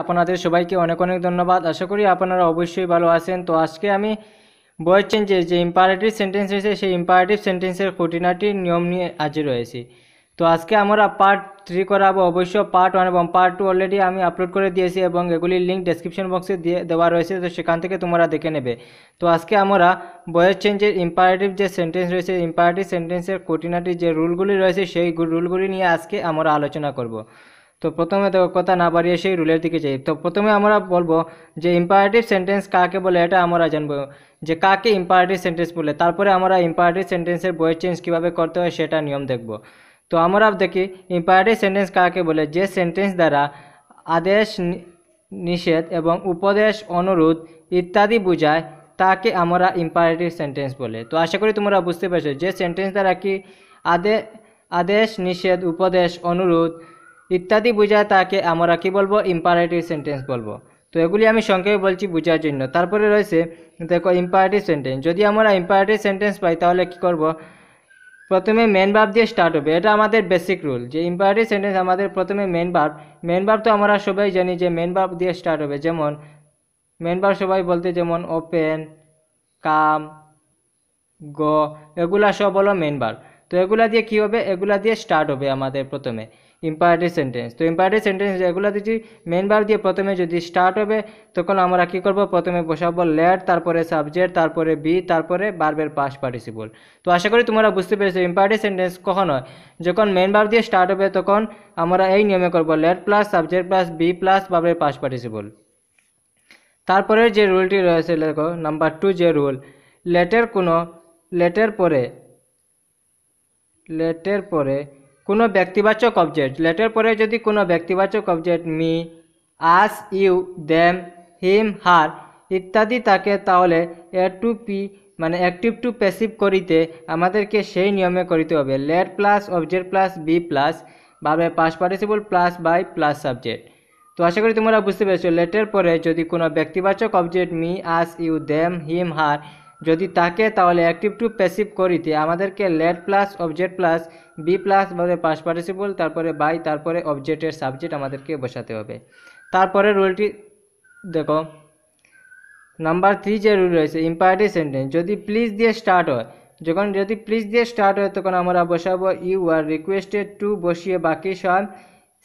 আপনাদের সবাইকে অনেক অনেক ধন্যবাদ আশা করি আপনারা অবশ্যই ভালো আছেন তো আজকে আমি বয়স চেঞ্জে যে ইম্পারেটিভ সেন্টেন্স রয়েছে সেই ইম্পারেটিভ সেন্টেন্সের খুঁটিনাটি নিয়ম নিয়ে আজ রয়েছি তো আজকে আমরা পার্ট থ্রি করাবো অবশ্য পার্ট ওয়ান এবং পার্ট টু অলরেডি আমি আপলোড করে দিয়েছি এবং এগুলির লিঙ্ক ডেসক্রিপশন বক্সে দিয়ে দেওয়া রয়েছে তো সেখান থেকে তোমরা দেখে নেবে তো আজকে আমরা বয়েস চেঞ্জের ইম্পারেটিভ যে সেন্টেন্স রয়েছে ইম্পারেটিভ সেন্টেন্সের কোটিনাটি যে রুলগুলি রয়েছে সেই রুলগুলি নিয়ে আজকে আমরা আলোচনা করব তো প্রথমে তো কথা না বাড়িয়ে সেই রুলের দিকে যাই তো প্রথমে আমরা বলবো যে ইম্পারেটিভ সেন্টেন্স কাকে বলে এটা আমরা জানবো যে কাকে ইম্পারেটিভ সেন্টেন্স বলে তারপরে আমরা ইম্পারেটিভ সেন্টেন্সের বয়েস চেঞ্জ কীভাবে করতে হয় সেটা নিয়ম দেখব তো আমরা দেখি ইম্পারেটিভ সেন্টেন্স কাকে বলে যে সেন্টেন্স দ্বারা আদেশ নিষেধ এবং উপদেশ অনুরোধ ইত্যাদি বোঝায় তাকে আমরা ইম্পারেটিভ সেন্টেন্স বলে তো আশা করি তোমরা বুঝতে পারছো যে সেন্টেন্স দ্বারা কি আদে আদেশ নিষেধ উপদেশ অনুরোধ ইত্যাদি বোঝায় তাকে আমরা কী বলবো ইম্পারেটিভ সেন্টেন্স বলবো তো এগুলি আমি সংক্ষেপে বলছি বোঝার জন্য তারপরে রয়েছে দেখো ইম্পারেটিভ সেন্টেন্স যদি আমরা ইম্পারেটিভ সেন্টেন্স পাই তাহলে কি করব প্রথমে মেন ভাব দিয়ে স্টার্ট হবে এটা আমাদের বেসিক রুল যে ইম্পারেটিভ সেন্টেন্স আমাদের প্রথমে মেন ভাব মেন ভাব তো আমরা সবাই জানি যে মেন ভাব দিয়ে স্টার্ট হবে যেমন মেন ভাব সবাই বলতে যেমন ওপেন কাম গ এগুলা সব হলো মেন ভাব তো এগুলা দিয়ে কি হবে এগুলা দিয়ে স্টার্ট হবে আমাদের প্রথমে ইম্পারেটিভ সেন্টেন্স তো ইম্পারেটিভ সেন্টেন্স যেগুলো দিচ্ছি মেন বার দিয়ে প্রথমে যদি স্টার্ট হবে তখন আমরা কী করব প্রথমে বসাবো লেট তারপরে সাবজেক্ট তারপরে বি তারপরে বারবের পাস পার্টিসিপল তো আশা করি তোমরা বুঝতে পেরেছো ইম্পারেটিভ সেন্টেন্স কখন হয় যখন মেন বার দিয়ে স্টার্ট হবে তখন আমরা এই নিয়মে করবো let plus subject plus be plus বারবের পাস পার্টিসিপল তারপরে যে রুলটি রয়েছে দেখো নাম্বার টু যে রুল লেটের কোনো লেটের পরে লেটের পরে কোনো ব্যক্তিবাচক অবজেক্ট লেটের পরে যদি কোনো ব্যক্তিবাচক object me us you them him her ইত্যাদি থাকে তাহলে এ টু পি মানে অ্যাক্টিভ টু প্যাসিভ করিতে আমাদেরকে সেই নিয়মে করিতে হবে let plus object plus be plus ভাবে past participle plus by plus subject তো আশা করি তোমরা বুঝতে পেরেছো লেটের পরে যদি কোনো ব্যক্তিবাচক object me us you them him her যদি থাকে তাহলে অ্যাক্টিভ টু প্যাসিভ করিতে আমাদেরকে let plus object plus be plus বলে পাস পার্টিসিপল তারপরে বাই তারপরে অবজেক্টের সাবজেক্ট আমাদেরকে বসাতে হবে তারপরে রুলটি দেখো নাম্বার থ্রি যে রুল রয়েছে ইম্পারেটিভ সেন্টেন্স যদি প্লিজ দিয়ে স্টার্ট হয় যখন যদি প্লিজ দিয়ে স্টার্ট হয় তখন আমরা বসাবো ইউ আর রিকোয়েস্টেড টু বসিয়ে বাকি সব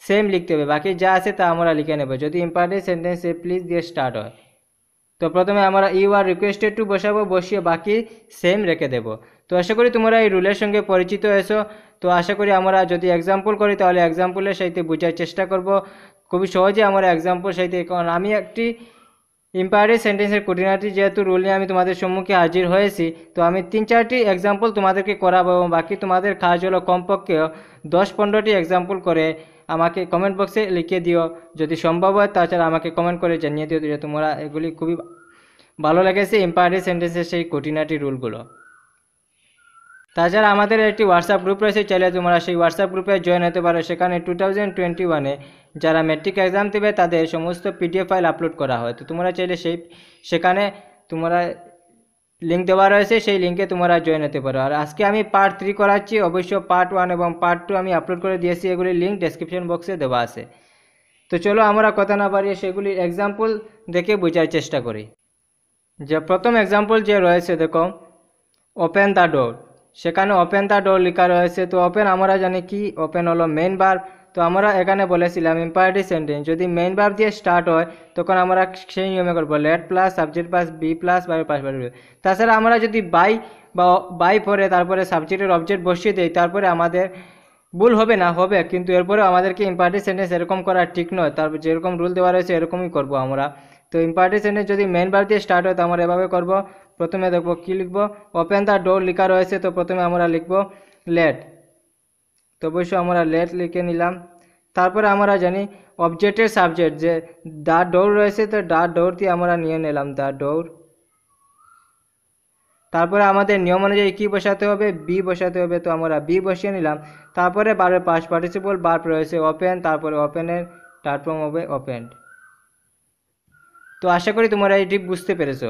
সেম লিখতে হবে বাকি যা আছে তা আমরা লিখে নেব যদি ইম্পারেটিভ সেন্টেন্সে প্লিজ দিয়ে স্টার্ট হয় তো প্রথমে আমরা ইউ আর রিকোয়েস্টেড টু বসাবো বসিয়ে বাকি সেম রেখে দেব তো আশা করি তোমরা এই রুলের সঙ্গে পরিচিত এসো তো আশা করি আমরা যদি এক্সাম্পল করি তাহলে এক্সাম্পলের সাথে বোঝার চেষ্টা করব খুবই সহজে আমরা এক্সাম্পল সাথে কারণ আমি একটি ইম্পায়ারি সেন্টেন্সের কুটিনাটি যেহেতু রুল নিয়ে আমি তোমাদের সম্মুখে হাজির হয়েছি তো আমি তিন চারটি এক্সাম্পল তোমাদেরকে করাবো এবং বাকি তোমাদের কাজ হলো কমপক্ষে দশ পনেরোটি এক্সাম্পল করে আমাকে কমেন্ট বক্সে লিখে দিও যদি সম্ভব হয় তাছাড়া আমাকে কমেন্ট করে জানিয়ে দিও যে তোমরা এগুলি খুবই ভালো লেগেছে ইম্পায়ারি সেন্টেন্সের সেই কঠিনাটি রুলগুলো তাছাড়া আমাদের একটি হোয়াটসঅ্যাপ গ্রুপ রয়েছে চাইলে তোমরা সেই হোয়াটসঅ্যাপ গ্রুপে জয়েন হতে পারো সেখানে টু থাউজেন্ড টোয়েন্টি ওয়ানে যারা ম্যাট্রিক এক্সাম দেবে তাদের সমস্ত পিডিএফ ফাইল আপলোড করা হয় তো তোমরা চাইলে সেই সেখানে তোমরা লিঙ্ক দেওয়া রয়েছে সেই লিঙ্কে তোমরা জয়েন হতে পারো আর আজকে আমি পার্ট থ্রি করাচ্ছি অবশ্য পার্ট ওয়ান এবং পার্ট টু আমি আপলোড করে দিয়েছি এগুলির লিঙ্ক ডেসক্রিপশন বক্সে দেওয়া আছে তো চলো আমরা কথা না বাড়িয়ে সেগুলির এক্সাম্পল দেখে বোঝার চেষ্টা করি যে প্রথম এক্সাম্পল যে রয়েছে দেখো ওপেন দ্য ডোর সেখানে ওপেন দ্য ডোর লেখা রয়েছে তো ওপেন আমরা জানি কি ওপেন হলো মেন বার তো আমরা এখানে বলেছিলাম ইম্পারেটিভ সেন্টেন্স যদি মেইন ভার্ব দিয়ে স্টার্ট হয় তখন আমরা সেই নিয়মে করবো let plus subject plus be plus বা প্লাস তাছাড়া আমরা যদি বাই বা বাই পরে তারপরে সাবজেক্টের অবজেক্ট বসিয়ে দিই তারপরে আমাদের ভুল হবে না হবে কিন্তু এরপরে আমাদেরকে ইম্পার্টিভ সেন্টেন্স এরকম করা ঠিক নয় তারপর যেরকম রুল দেওয়া রয়েছে এরকমই করব আমরা তো ইম্পার্টিভ সেন্টেন্স যদি মেন বার দিয়ে স্টার্ট হয় তো আমরা এভাবে করব প্রথমে দেখব কি লিখব ওপেন দ্য ডোর লেখা রয়েছে তো প্রথমে আমরা লিখব লেট তো অবশ্যই আমরা লেট লিখে নিলাম তারপরে আমরা জানি অবজেক্টের সাবজেক্ট যে দা ডোর রয়েছে তো দা ডৌর দিয়ে আমরা নিয়ে নিলাম দা ডোর তারপরে আমাদের নিয়ম অনুযায়ী কী বসাতে হবে বি বসাতে হবে তো আমরা বি বসিয়ে নিলাম তারপরে বারে পাস পার্টিসিপল বার রয়েছে ওপেন তারপরে ওপেনের প্ল্যাটফর্ম হবে ওপেন তো আশা করি তোমরা এটি বুঝতে পেরেছো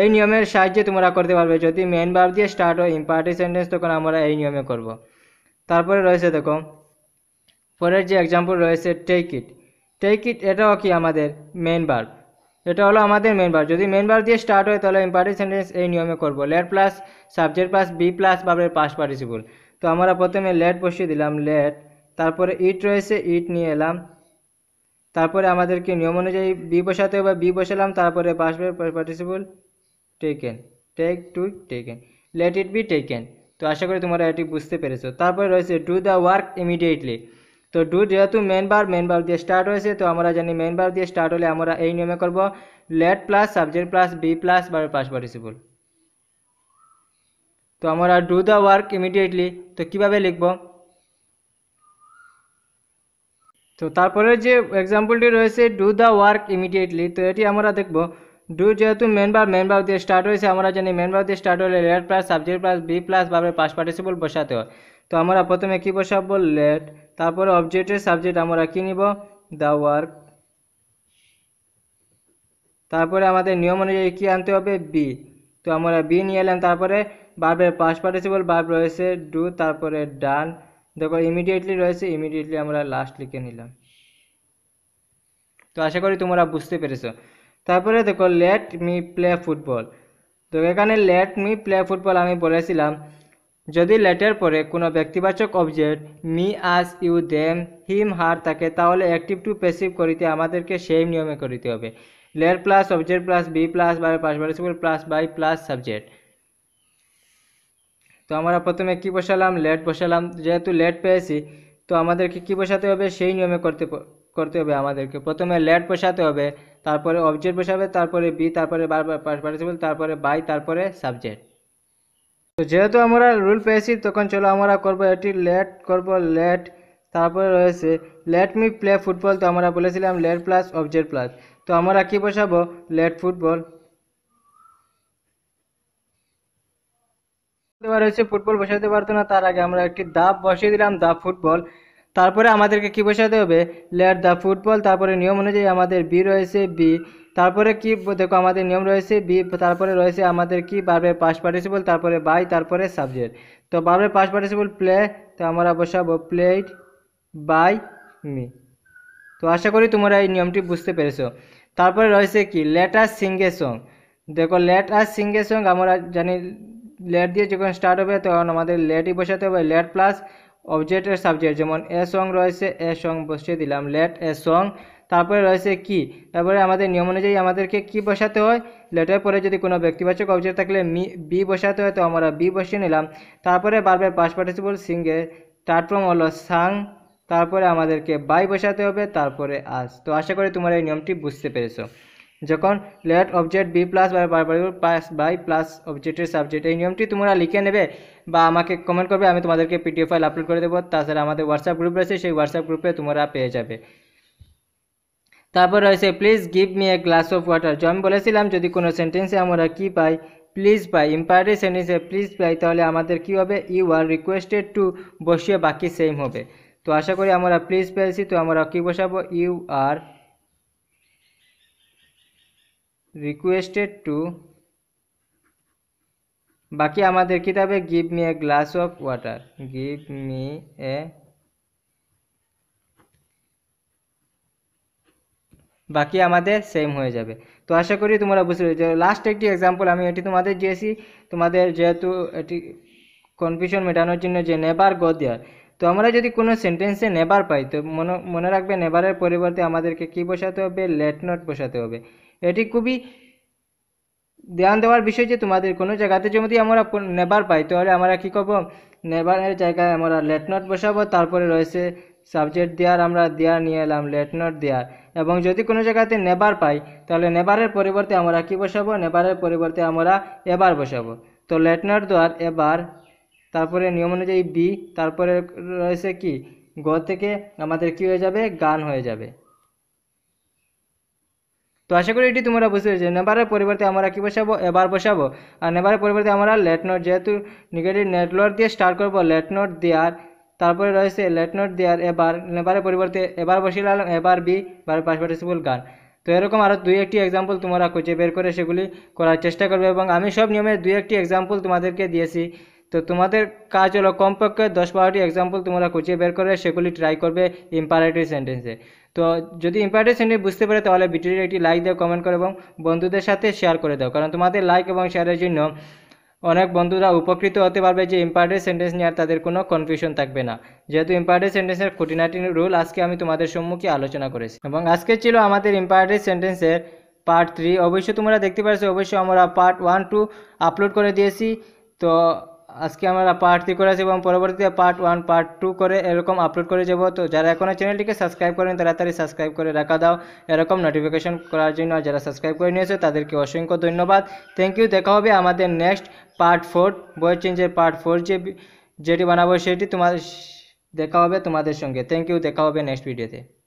এই নিয়মের সাহায্যে তোমরা করতে পারবে যদি মেন বার দিয়ে স্টার্ট হয় ইম্পার্টি সেন্টেন্স তখন আমরা এই নিয়মে করব তারপরে রয়েছে দেখো পরের যে এক্সাম্পল রয়েছে টেক ইট টেক ইট এটাও কি আমাদের মেন ভার্ব এটা হলো আমাদের মেন ভার্ব যদি মেন ভার্ব দিয়ে স্টার্ট হয় তাহলে ইম্পার্টি সেন্টেন্স এই নিয়মে করবো let plus subject plus be plus বা পাস পার্টিসিপল তো আমরা প্রথমে লেট বসিয়ে দিলাম লেট তারপরে ইট রয়েছে ইট নিয়ে এলাম তারপরে আমাদেরকে নিয়ম অনুযায়ী বি বসাতে হবে বি বসালাম তারপরে past participle taken take to taken let it be taken তো আশা করি তোমরা এটি বুঝতে পেরেছো তারপরে রয়েছে ডু দ্য ওয়ার্ক ইমিডিয়েটলি তো ডু যেহেতু মেন বার মেন বার দিয়ে স্টার্ট হয়েছে তো আমরা জানি মেন বার দিয়ে স্টার্ট হলে আমরা এই নিয়মে করব let plus subject plus be plus বা পাস পার্টিসিপল তো আমরা ডু দ্য ওয়ার্ক ইমিডিয়েটলি তো কিভাবে লিখব তো তারপরে যে এক্সাম্পলটি রয়েছে ডু দ্য ওয়ার্ক ইমিডিয়েটলি তো এটি আমরা দেখব ডু যেহেতু মেন বার মেন বার দিয়ে স্টার্ট হয়েছে আমরা জানি মেন বার দিয়ে স্টার্ট হলে let plus subject plus be plus বা পাস পার্টিসিপল বসাতে হয় তো আমরা প্রথমে কি বসাবো লেট তারপরে অবজেক্টের সাবজেক্ট আমরা কি নিব দ্য ওয়ার্ক তারপরে আমাদের নিয়ম অনুযায়ী কী আনতে হবে বি তো আমরা বি নিয়ে এলাম তারপরে বার্বের পাস পার্টিসিপল বার্ব রয়েছে ডু তারপরে ডান দেখো ইমিডিয়েটলি রয়েছে ইমিডিয়েটলি আমরা লাস্ট লিখে নিলাম তো আশা করি তোমরা বুঝতে পেরেছো তারপরে দেখো লেট মি প্লে ফুটবল তো এখানে লেট মি প্লে ফুটবল আমি বলেছিলাম যদি লেটের পরে কোনো ব্যক্তিবাচক object me us you them him her থাকে তাহলে অ্যাক্টিভ টু প্যাসিভ করিতে আমাদেরকে সেই নিয়মে করিতে হবে let plus object plus be plus by participle plus by plus subject তো আমরা প্রথমে কি বসালাম লেট বসালাম যেহেতু লেট পেয়েছি তো আমাদেরকে কি বসাতে হবে সেই নিয়মে করতে করতে হবে আমাদেরকে প্রথমে লেট বসাতে হবে তারপরে অবজেক্ট বসাবে তারপরে বি তারপরে বার পার্টিসিপল তারপরে বাই তারপরে সাবজেক্ট তো যেহেতু আমরা রুল পেয়েছি তখন চলো আমরা করব এটি লেট করব লেট তারপরে রয়েছে লেট মি প্লে ফুটবল তো আমরা বলেছিলাম লেট প্লাস অবজেক্ট প্লাস তো আমরা কি বসাবো লেট ফুটবল রয়েছে ফুটবল বসাতে পারতো না তার আগে আমরা একটি দাব বসিয়ে দিলাম দাপ ফুটবল তারপরে আমাদেরকে কি বসাতে হবে লেট দ্য ফুটবল তারপরে নিয়ম অনুযায়ী আমাদের বি রয়েছে বি তারপরে কি দেখো আমাদের নিয়ম রয়েছে বি তারপরে রয়েছে আমাদের কি বারবার পাস পার্টিসিপল তারপরে বাই তারপরে সাবজেক্ট তো বারবার পাস পার্টিসিপল প্লে তো আমরা বসাবো প্লেড বাই মি তো আশা করি তোমরা এই নিয়মটি বুঝতে পেরেছো তারপরে রয়েছে কি আর সিঙ্গে সং দেখো লেট আর সিঙ্গে সং আমরা জানি লেট দিয়ে যখন স্টার্ট হবে তখন আমাদের লেটই বসাতে হবে লেট প্লাস অবজেক্টের সাবজেক্ট যেমন এ সং রয়েছে এ সং বসিয়ে দিলাম লেট এ সং তারপরে রয়েছে কি তারপরে আমাদের নিয়ম অনুযায়ী আমাদেরকে কি বসাতে হয় লেটের পরে যদি কোনো ব্যক্তিবাচক অবজেক্ট থাকলে মি বি বসাতে হয় তো আমরা বি বসিয়ে নিলাম তারপরে বারবার পাস পার্টিসিপল সিংয়ে টাটফর্ম হলো সাং তারপরে আমাদেরকে বাই বসাতে হবে তারপরে আজ তো আশা করি তোমার এই নিয়মটি বুঝতে পেরেছো যখন let object be plus by plus by plus অবজেক্টের সাবজেক্ট এই নিয়মটি তোমরা লিখে নেবে বা আমাকে কমেন্ট করবে আমি তোমাদেরকে পিডিএফ ফাইল আপলোড করে দেবো তাছাড়া আমাদের হোয়াটসঅ্যাপ গ্রুপ রয়েছে সেই হোয়াটসঅ্যাপ গ্রুপে তোমরা পেয়ে যাবে তারপর রয়েছে please give me a glass of water যে আমি বলেছিলাম যদি কোনো সেন্টেন্সে আমরা কী পাই প্লিজ পাই ইম্পায়ারি সেন্টেন্সে প্লিজ পাই তাহলে আমাদের কী হবে ইউ আর রিকোয়েস্টেড টু বসিয়ে বাকি সেম হবে তো আশা করি আমরা প্লিজ পেয়েছি তো আমরা কী বসাবো ইউ আর রিকোয়েস্টেড টু বাকি আমাদের কিতাবে give me a glass of water give me a বাকি আমাদের সেম হয়ে যাবে তো আশা করি তোমরা বুঝতে পেরেছো লাস্ট একটি এক্সাম্পল আমি এটি তোমাদের দিয়েছি তোমাদের যেহেতু এটি কনফিউশন মেটানোর জন্য যে নেবার গো দেয়ার তো আমরা যদি কোনো সেন্টেন্সে নেবার পাই তো মনে মনে রাখবে নেবারের পরিবর্তে আমাদেরকে কি বসাতে হবে লেট নট বসাতে হবে এটি খুবই ধ্যান দেওয়ার বিষয় যে তোমাদের কোনো জায়গাতে যদি আমরা নেবার পাই তাহলে আমরা কী করবো নেবারের জায়গায় আমরা লেট নোট বসাবো তারপরে রয়েছে সাবজেক্ট দেওয়ার আমরা দেওয়ার নিয়ে এলাম লেট নোট দেওয়ার এবং যদি কোনো জায়গাতে নেবার পাই তাহলে নেবারের পরিবর্তে আমরা কি বসাবো নেবারের পরিবর্তে আমরা এবার বসাবো তো লেট নোট দেওয়ার এবার তারপরে নিয়ম অনুযায়ী বি তারপরে রয়েছে কি গ থেকে আমাদের কি হয়ে যাবে গান হয়ে যাবে তো আশা করি এটি তোমরা বুঝতে পেরেছো নেবারের পরিবর্তে আমরা কী বসাবো এবার বসাবো আর নেবারের পরিবর্তে আমরা লেট নোট যেহেতু নেগেটিভ নেট লোট দিয়ে স্টার্ট করবো লেট নোট দেওয়ার তারপরে রয়েছে লেট নোট দেওয়ার এবার নেবারের পরিবর্তে এবার বসিয়ে লাগলাম এবার বি বার পার্টিসিপল গান তো এরকম আরও দুই একটি এক্সাম্পল তোমরা খুঁজে বের করে সেগুলি করার চেষ্টা করবে এবং আমি সব নিয়মে দুই একটি এক্সাম্পল তোমাদেরকে দিয়েছি তো তোমাদের কাজ হলো কমপক্ষে দশ বারোটি এক্সাম্পল তোমরা খুঁজে বের করে সেগুলি ট্রাই করবে ইম্পারেটিভ সেন্টেন্সে তো যদি ইম্পারেটিভ সেন্টেন্স বুঝতে পারে তাহলে ভিডিওটি একটি লাইক দাও কমেন্ট করো এবং বন্ধুদের সাথে শেয়ার করে দাও কারণ তোমাদের লাইক এবং শেয়ারের জন্য অনেক বন্ধুরা উপকৃত হতে পারবে যে ইম্পারেটিভ সেন্টেন্স নিয়ে আর তাদের কোনো কনফিউশন থাকবে না যেহেতু ইম্পারেটিভ সেন্টেন্সের খুঁটিনাটি রুল আজকে আমি তোমাদের সম্মুখে আলোচনা করেছি এবং আজকে ছিল আমাদের ইম্পারেটিভ সেন্টেন্সের পার্ট থ্রি অবশ্যই তোমরা দেখতে পাচ্ছ অবশ্যই আমরা পার্ট ওয়ান টু আপলোড করে দিয়েছি তো আজকে আমরা পার্ট থ্রি করে আছি এবং পরবর্তীতে পার্ট ওয়ান পার্ট টু করে এরকম আপলোড করে যাবো তো যারা এখনও চ্যানেলটিকে সাবস্ক্রাইব করেন তাড়াতাড়ি সাবস্ক্রাইব করে রাখা দাও এরকম নোটিফিকেশন করার জন্য যারা সাবস্ক্রাইব করে নিয়েছে তাদেরকে অসংখ্য ধন্যবাদ থ্যাংক ইউ দেখা হবে আমাদের নেক্সট পার্ট ফোর বই চেঞ্জের পার্ট ফোর যে যেটি বানাবো সেটি তোমাদের দেখা হবে তোমাদের সঙ্গে থ্যাংক ইউ দেখা হবে নেক্সট ভিডিওতে